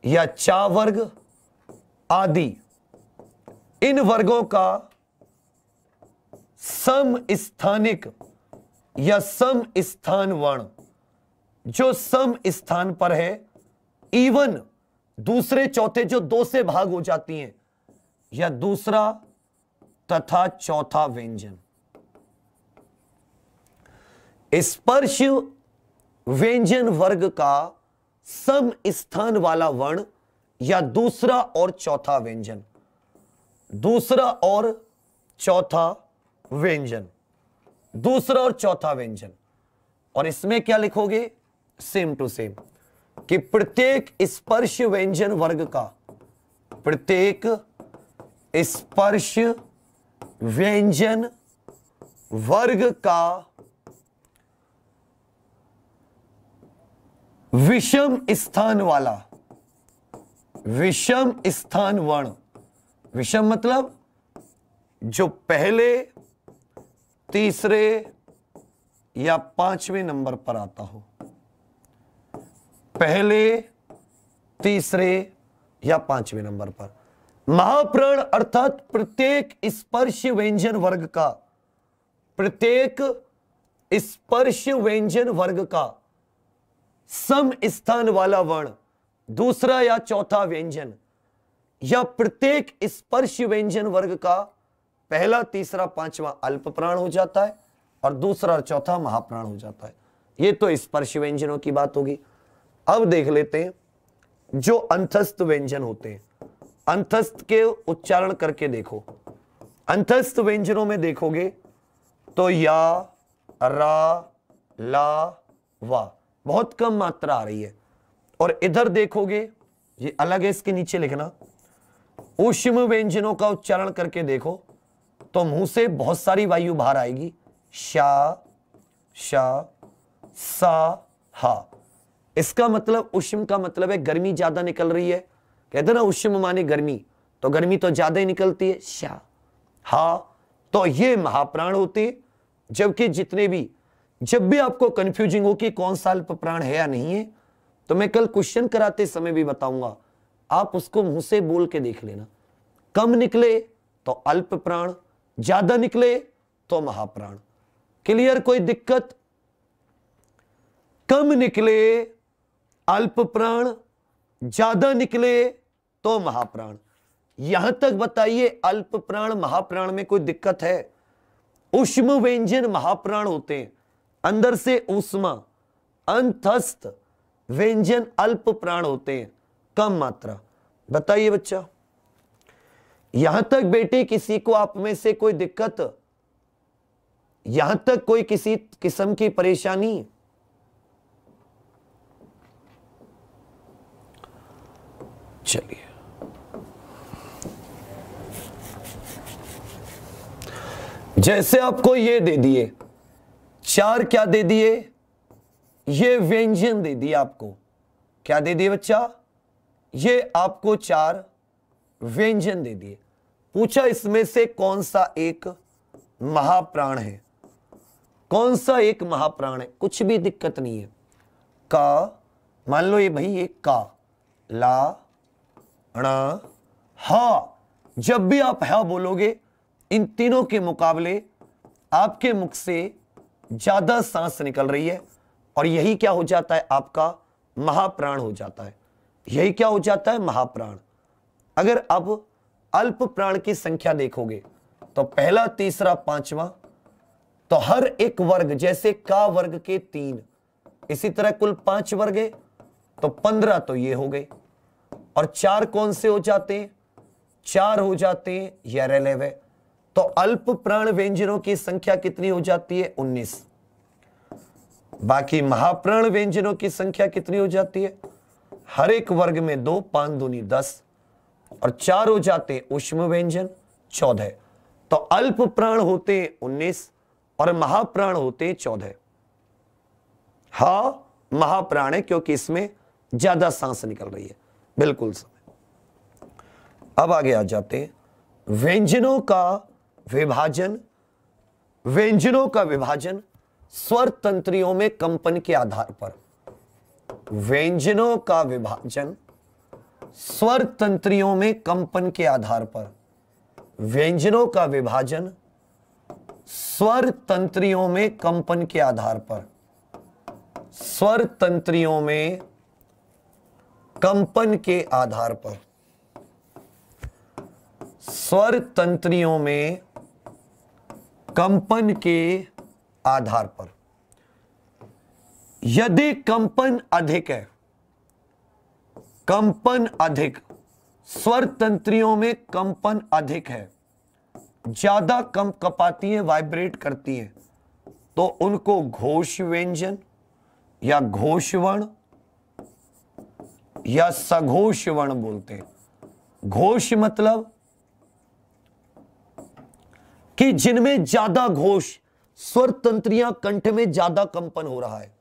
या चा वर्ग आदि इन वर्गों का सम स्थानिक या सम स्थान वर्ण जो सम स्थान पर है इवन दूसरे चौथे जो दो से भाग हो जाती हैं या दूसरा तथा चौथा व्यंजन स्पर्श व्यंजन वर्ग का सम स्थान वाला वर्ण या दूसरा और चौथा व्यंजन दूसरा और चौथा व्यंजन दूसरा और चौथा व्यंजन और इसमें क्या लिखोगे सेम टू सेम कि प्रत्येक स्पर्श व्यंजन वर्ग का प्रत्येक स्पर्श व्यंजन वर्ग का विषम स्थान वाला विषम स्थान वर्ण विषम मतलब जो पहले तीसरे या पांचवें नंबर पर आता हो पहले तीसरे या पांचवें नंबर पर महाप्रण अर्थात प्रत्येक स्पर्श व्यंजन वर्ग का प्रत्येक स्पर्श व्यंजन वर्ग का सम स्थान वाला वर्ण दूसरा या चौथा व्यंजन या प्रत्येक स्पर्श व्यंजन वर्ग का पहला तीसरा पांचवा अल्प प्राण हो जाता है और दूसरा और चौथा महाप्राण हो जाता है ये तो स्पर्श व्यंजनों की बात होगी अब देख लेते हैं जो अंतस्थ व्यंजन होते हैं अंतस्थ के उच्चारण करके देखो अंतस्थ व्यंजनों में देखोगे तो या रा ला वा बहुत कम मात्रा आ रही है और इधर देखोगे ये अलग है इसके नीचे लिखना उष्म व्यंजनों का उच्चारण करके देखो तो मुंह से बहुत सारी वायु बाहर आएगी शा शा सा हा इसका मतलब उष्म का मतलब है गर्मी ज्यादा निकल रही है कहते ना उष्म माने गर्मी तो गर्मी तो ज्यादा ही निकलती है शा हा तो ये महाप्राण होते हैं जबकि जितने भी जब भी आपको कंफ्यूजिंग हो कि कौन सा अल्प प्राण है या नहीं है तो मैं कल क्वेश्चन कराते समय भी बताऊंगा आप उसको मुंह से बोल के देख लेना कम निकले तो अल्प प्राण ज्यादा निकले तो महाप्राण क्लियर कोई दिक्कत कम निकले अल्प प्राण ज्यादा निकले तो महाप्राण यहां तक बताइए अल्प प्राण महाप्राण में कोई दिक्कत है उष्म व्यंजन महाप्राण होते हैं अंदर से उष्मा अंतस्थ व्यंजन अल्प प्राण होते हैं कम मात्रा बताइए बच्चा यहां तक बेटी किसी को आप में से कोई दिक्कत यहां तक कोई किसी किस्म की परेशानी चलिए जैसे आपको ये दे दिए चार क्या दे दिए ये व्यंजन दे दिए आपको क्या दे दिए बच्चा ये आपको चार व्यंजन दे दिए पूछा इसमें से कौन सा एक महाप्राण है कौन सा एक महाप्राण है कुछ भी दिक्कत नहीं है का मान लो ये भाई ये का ला णा हा जब भी आप हा बोलोगे इन तीनों के मुकाबले आपके मुख से ज्यादा सांस निकल रही है और यही क्या हो जाता है आपका महाप्राण हो जाता है यही क्या हो जाता है महाप्राण अगर अब अल्प प्राण की संख्या देखोगे तो पहला तीसरा पांचवा तो हर एक वर्ग जैसे का वर्ग के तीन इसी तरह कुल पांच वर्ग है तो पंद्रह तो ये हो गए और चार कौन से हो जाते हैं चार हो जाते हैं या तो अल्प प्राण व्यंजनों की संख्या कितनी हो जाती है उन्नीस बाकी महाप्राण व्यंजनों की संख्या कितनी हो जाती है हर एक वर्ग में दो पांच दूनी दस और चार हो जाते उष्म व्यंजन चौदह तो अल्प प्राण होते उन्नीस और महाप्राण होते चौदह हा महाप्राण है क्योंकि इसमें ज्यादा सांस निकल रही है बिल्कुल समय अब आगे आ जाते हैं व्यंजनों का विभाजन व्यंजनों का विभाजन स्वर तंत्रियों में कंपन के आधार पर व्यंजनों का विभाजन स्वर तंत्रियों में कंपन के आधार पर व्यंजनों का विभाजन स्वर तंत्रियों में कंपन के आधार पर स्वर तंत्रियों में कंपन के आधार पर स्वर तंत्रियों में कंपन के आधार पर यदि कंपन अधिक है कंपन अधिक स्वर तंत्रियों में कंपन अधिक है ज्यादा कम कपाती है वाइब्रेट करती है तो उनको घोष व्यंजन या घोषवर्ण या सघोष वर्ण बोलते हैं घोष मतलब कि जिनमें ज्यादा घोष स्वर तंत्रियां कंठ में ज्यादा कंपन हो रहा है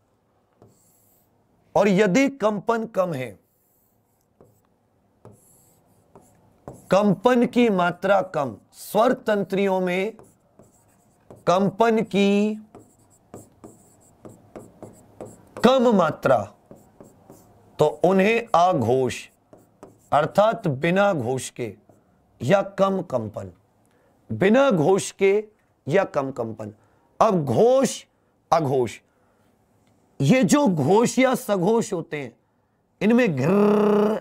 और यदि कंपन कम है कंपन की मात्रा कम स्वर तंत्रियों में कंपन की कम मात्रा तो उन्हें आघोष अर्थात बिना घोष के या कम कंपन बिना घोष के या कम कंपन अब घोष अघोष ये जो घोष या सघोष होते हैं इनमें घृ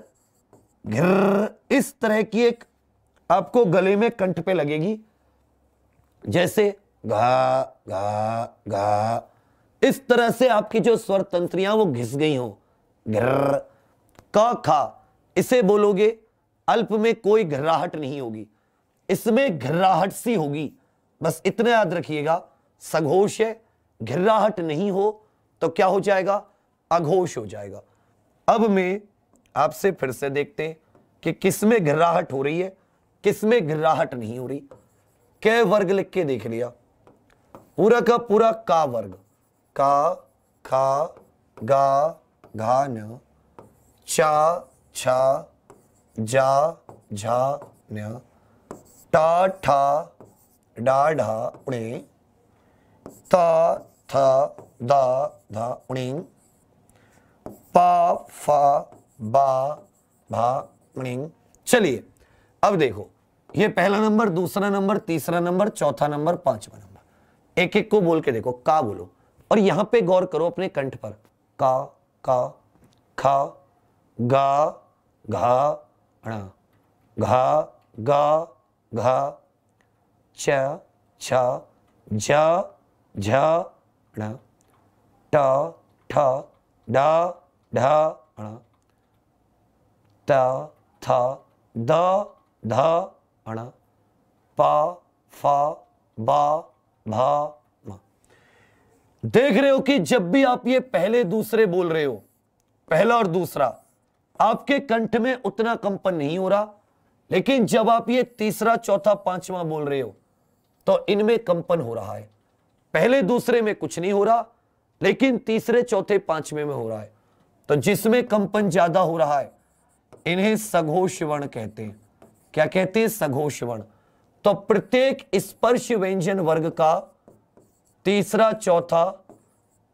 घिर इस तरह की एक आपको गले में कंठ पे लगेगी जैसे घा घा घा इस तरह से आपकी जो स्वर तंत्रियां वो घिस गई हो घर का खा इसे बोलोगे अल्प में कोई घर्राहट नहीं होगी इसमें घर्राहट सी होगी बस इतना याद रखिएगा सघोष है घिर्राहट नहीं हो तो क्या हो जाएगा अघोष हो जाएगा अब मैं आपसे फिर से देखते हैं कि किसमें में हो रही है किसमें में नहीं हो रही क वर्ग लिख के देख लिया पूरा का पूरा का वर्ग का खा गा घा न चा छा जा झा न टा ठा डा ढा उणे ता था दा धा उणे पा फा बा भा मणिंग चलिए अब देखो ये पहला नंबर दूसरा नंबर तीसरा नंबर चौथा नंबर पांचवा नंबर एक एक को बोल के देखो का बोलो और यहां पे गौर करो अपने कंठ पर का का खा गा घा घा गा घा च छ झ झ ण ट ठ ड ढ त थ द ध ण प फ ब भ म देख रहे हो कि जब भी आप ये पहले दूसरे बोल रहे हो पहला और दूसरा आपके कंठ में उतना कंपन नहीं हो रहा लेकिन जब आप ये तीसरा चौथा पांचवा बोल रहे हो तो इनमें कंपन हो रहा है पहले दूसरे में कुछ नहीं हो रहा लेकिन तीसरे चौथे पांचवे में हो रहा है तो जिसमें कंपन ज्यादा हो रहा है इन्हें सघोष वर्ण कहते हैं क्या कहते हैं सघोष वर्ण तो प्रत्येक स्पर्श व्यंजन वर्ग का तीसरा चौथा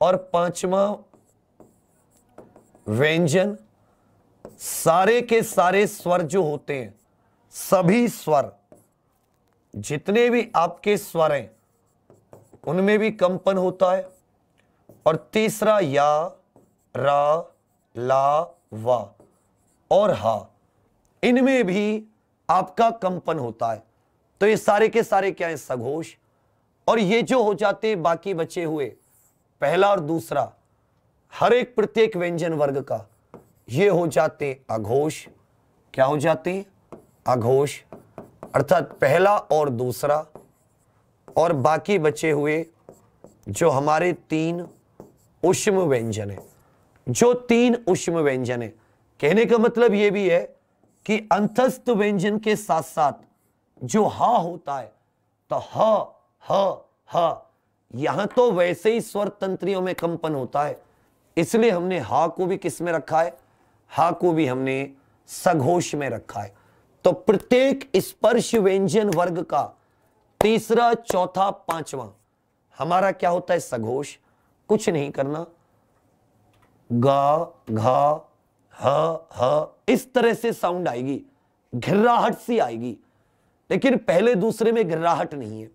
और पांचवा व्यंजन सारे के सारे स्वर जो होते हैं सभी स्वर जितने भी आपके स्वर हैं उनमें भी कंपन होता है और तीसरा या रा ला वा और हा इनमें भी आपका कंपन होता है तो ये सारे के सारे क्या है सघोष और ये जो हो जाते बाकी बचे हुए पहला और दूसरा हर एक प्रत्येक व्यंजन वर्ग का ये हो जाते अघोष क्या हो जाते अघोष अर्थात पहला और दूसरा और बाकी बचे हुए जो हमारे तीन उष्म व्यंजन है जो तीन उष्म व्यंजन है कहने का मतलब यह भी है कि अंतस्थ व्यंजन के साथ साथ जो ह होता है तो ह ह ह यहां तो वैसे ही स्वर तंत्रियों में कंपन होता है इसलिए हमने हा को भी किस में रखा है हा को भी हमने सघोष में रखा है तो प्रत्येक स्पर्श व्यंजन वर्ग का तीसरा चौथा पांचवा हमारा क्या होता है सघोष कुछ नहीं करना गा घा ह ह इस तरह से साउंड आएगी घिर्राहट सी आएगी लेकिन पहले दूसरे में घिर्राहट नहीं है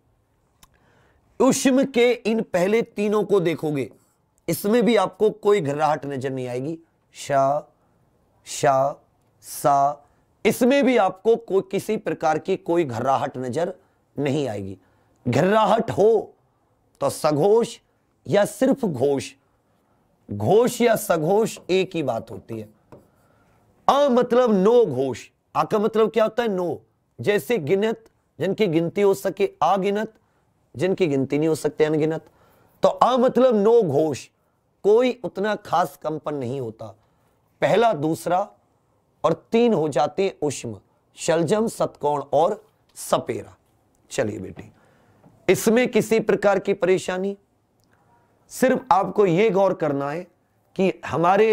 उष्म के इन पहले तीनों को देखोगे इसमें भी आपको कोई घर्राहट नजर नहीं आएगी शाह शा, सा इसमें भी आपको कोई किसी प्रकार की कोई घर्राहट नजर नहीं आएगी घर्राहट हो तो सघोष या सिर्फ घोष घोष या सघोष एक ही बात होती है अ मतलब नो घोष आ का मतलब क्या होता है नो जैसे गिनत जिनकी गिनती हो सके अगिनत जिनकी गिनती नहीं हो सकती अनगिनत तो अ मतलब नो घोष कोई उतना खास कंपन नहीं होता पहला दूसरा और तीन हो जाते हैं उष्म शलजम सतकोण और सपेरा चलिए बेटी इसमें किसी प्रकार की परेशानी सिर्फ आपको यह गौर करना है कि हमारे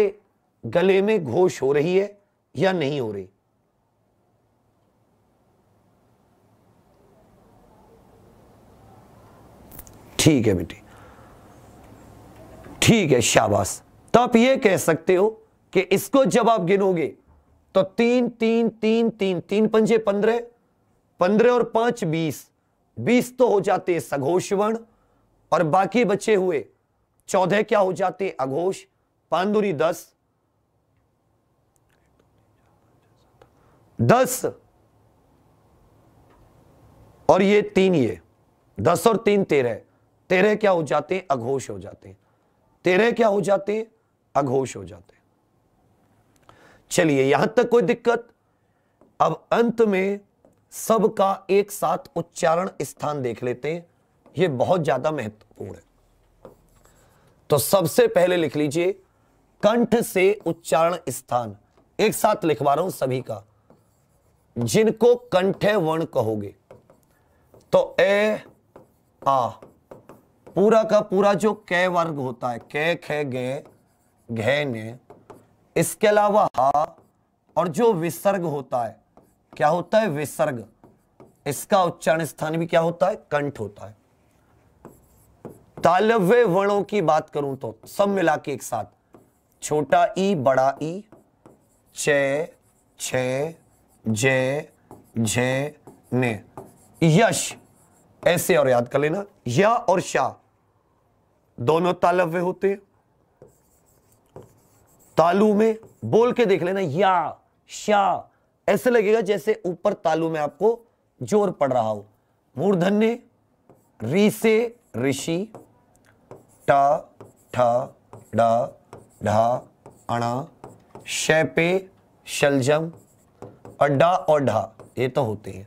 गले में घोष हो रही है या नहीं हो रही ठीक है बेटी ठीक है शाबाश तो आप यह कह सकते हो कि इसको जब आप गिनोगे तो तीन तीन तीन तीन तीन पंजे पंद्रह पंद्रह और पांच बीस बीस तो हो जाते सघोष वर्ण और बाकी बचे हुए चौदह क्या हो जाते हैं अघोष पांदुरी दस दस और ये तीन ये दस और तीन तेरह तेरह क्या हो जाते हैं अघोष हो जाते हैं तेरह क्या हो जाते हैं अघोष हो जाते हैं चलिए यहां तक कोई दिक्कत अब अंत में सबका एक साथ उच्चारण स्थान देख लेते हैं यह बहुत ज्यादा महत्वपूर्ण है तो सबसे पहले लिख लीजिए कंठ से उच्चारण स्थान एक साथ लिखवा रहा हूं सभी का जिनको कंठे वर्ण कहोगे तो ए आ पूरा का पूरा जो कै वर्ग होता है कै खे गे घे ने इसके अलावा हा और जो विसर्ग होता है क्या होता है विसर्ग इसका उच्चारण स्थान भी क्या होता है कंठ होता है तालव्य वर्णों की बात करूं तो सब मिला के एक साथ छोटा ई बड़ा ई छ छ जय जय ने यश ऐसे और याद कर लेना या और शाह दोनों तालव्य होते हैं तालू में बोल के देख लेना या शाह ऐसे लगेगा जैसे ऊपर तालू में आपको जोर पड़ रहा हो मूर्धन्य री से ऋषि टा ठा डा ढा अणा शैपे शलजम अड्डा और ढा ये तो होते हैं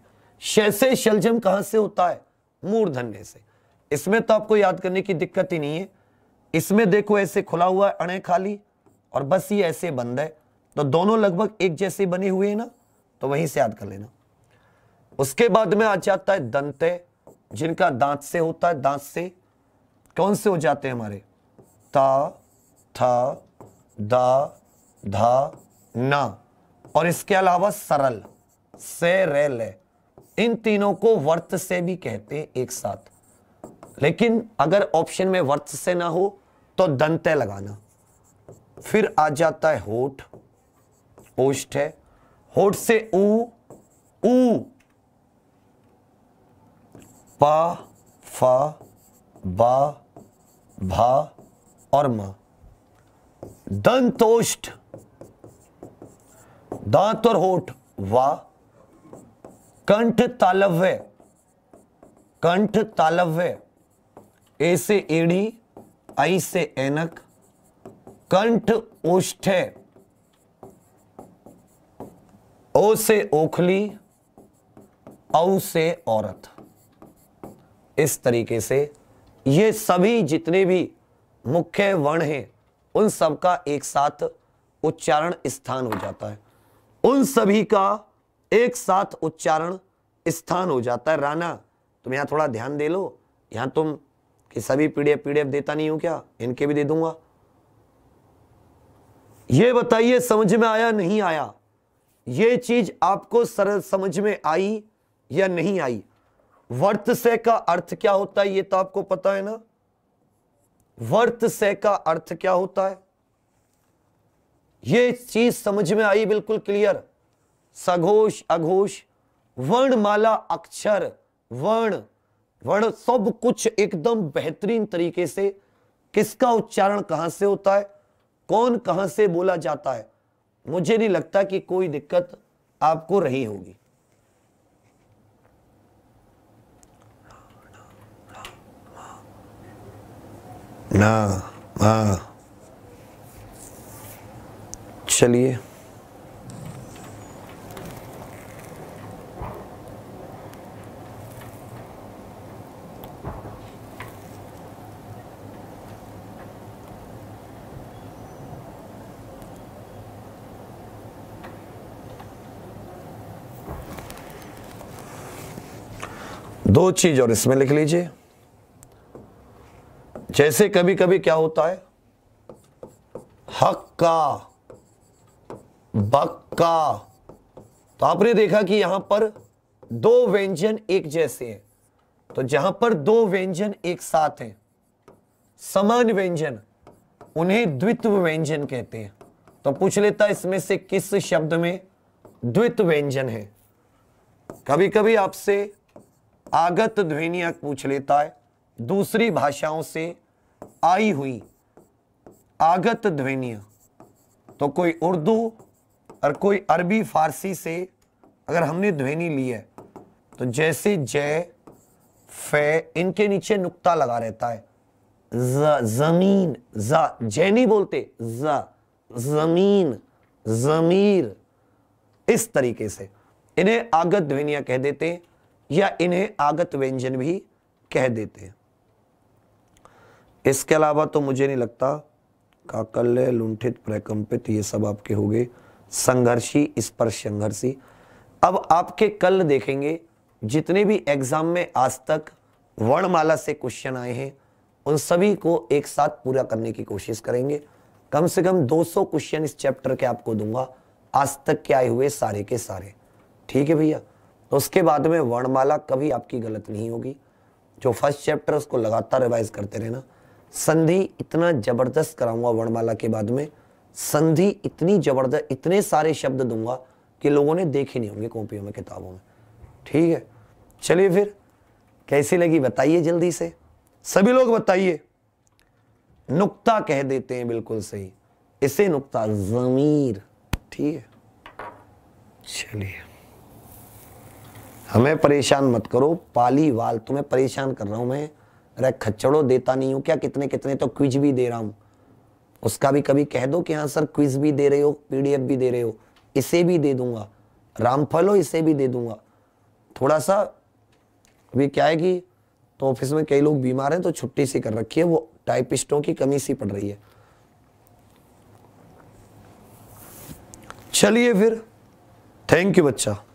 शैसे शलजम कहां से होता है मूर्धन्य से इसमें तो आपको याद करने की दिक्कत ही नहीं है इसमें देखो ऐसे खुला हुआ अणे खाली और बस ये ऐसे बंद है तो दोनों लगभग एक जैसे बने हुए हैं ना तो वहीं से याद कर लेना उसके बाद में आ जाता है दंते जिनका दांत से होता है दांत से कौन से हो जाते हैं हमारे ता था दा धा ना और इसके अलावा सरल से रेल इन तीनों को वर्त से भी कहते हैं एक साथ लेकिन अगर ऑप्शन में वर्त से ना हो तो दंते लगाना फिर आ जाता है होठ ओष्ठ है होठ से ऊ ऊ पा फा बा भा और म दंतोष्ठ दांत और होठ वा कंठ तालव्य कंठ तालव्य ए से एड़ी आई से एनक कंठ ओष्ठ ओ से ओखली औ से औरत इस तरीके से ये सभी जितने भी मुख्य वर्ण हैं उन सबका एक साथ उच्चारण स्थान हो जाता है उन सभी का एक साथ उच्चारण स्थान हो जाता है राना तुम यहां थोड़ा ध्यान दे लो यहां तुम कि सभी पीडीएफ पीडीएफ देता नहीं हूं क्या इनके भी दे दूंगा ये बताइए समझ में आया नहीं आया ये चीज आपको सरल समझ में आई या नहीं आई वर्त से का अर्थ क्या होता है ये तो आपको पता है ना वर्त से का अर्थ क्या होता है ये चीज समझ में आई बिल्कुल क्लियर सघोष अघोष वर्णमाला अक्षर वर्ण वर्ण सब कुछ एकदम बेहतरीन तरीके से किसका उच्चारण कहां से होता है कौन कहां से बोला जाता है मुझे नहीं लगता कि कोई दिक्कत आपको रही होगी ना मा चलिए दो चीज और इसमें लिख लीजिए जैसे कभी कभी क्या होता है हक का बक्का तो आपने देखा कि यहां पर दो व्यंजन एक जैसे हैं तो जहां पर दो व्यंजन एक साथ हैं समान व्यंजन उन्हें द्वित्व व्यंजन कहते हैं तो पूछ लेता इसमें से किस शब्द में द्वित्व व्यंजन है कभी कभी आपसे आगत ध्वनिया पूछ लेता है दूसरी भाषाओं से आई हुई आगत ध्वनिया तो कोई उर्दू और कोई अरबी फारसी से अगर हमने ध्वनि ली है तो जैसे जय फे इनके नीचे नुक्ता लगा रहता है ज, जमीन जा जय नहीं बोलते जा जमीन जमीर इस तरीके से इन्हें आगत ध्वनिया कह देते हैं या इन्हें आगत व्यंजन भी कह देते हैं इसके अलावा तो मुझे नहीं लगता काकल्य लुंठित प्रकम्पित ये सब आपके हो गए संघर्षी स्पर्श संघर्षी अब आपके कल देखेंगे जितने भी एग्जाम में आज तक वर्णमाला से क्वेश्चन आए हैं उन सभी को एक साथ पूरा करने की कोशिश करेंगे कम से कम 200 क्वेश्चन इस चैप्टर के आपको दूंगा आज तक के आए हुए सारे के सारे ठीक है भैया तो उसके बाद में वर्णमाला कभी आपकी गलत नहीं होगी जो फर्स्ट चैप्टर उसको लगातार रिवाइज करते रहना संधि इतना जबरदस्त कराऊंगा वर्णमाला के बाद में संधि इतनी जबरदस्त इतने सारे शब्द दूंगा कि लोगों ने देखे नहीं होंगे कॉपियों में किताबों में ठीक है चलिए फिर कैसी लगी बताइए जल्दी से सभी लोग बताइए नुक्ता कह देते हैं बिल्कुल सही इसे नुक्ता जमीर ठीक है चलिए हमें परेशान मत करो पाली वाल तुम्हें परेशान कर रहा हूं मैं अरे खच्चड़ो देता नहीं हूं क्या कितने कितने तो क्विज भी दे रहा हूं उसका भी कभी कह दो कि हाँ सर क्विज भी दे रहे हो पीडीएफ भी दे रहे हो इसे भी दे दूंगा रामफल हो इसे भी दे दूंगा थोड़ा सा अभी क्या है कि तो ऑफिस में कई लोग बीमार हैं तो छुट्टी सी कर रखी है वो टाइपिस्टों की कमी सी पड़ रही है चलिए फिर थैंक यू बच्चा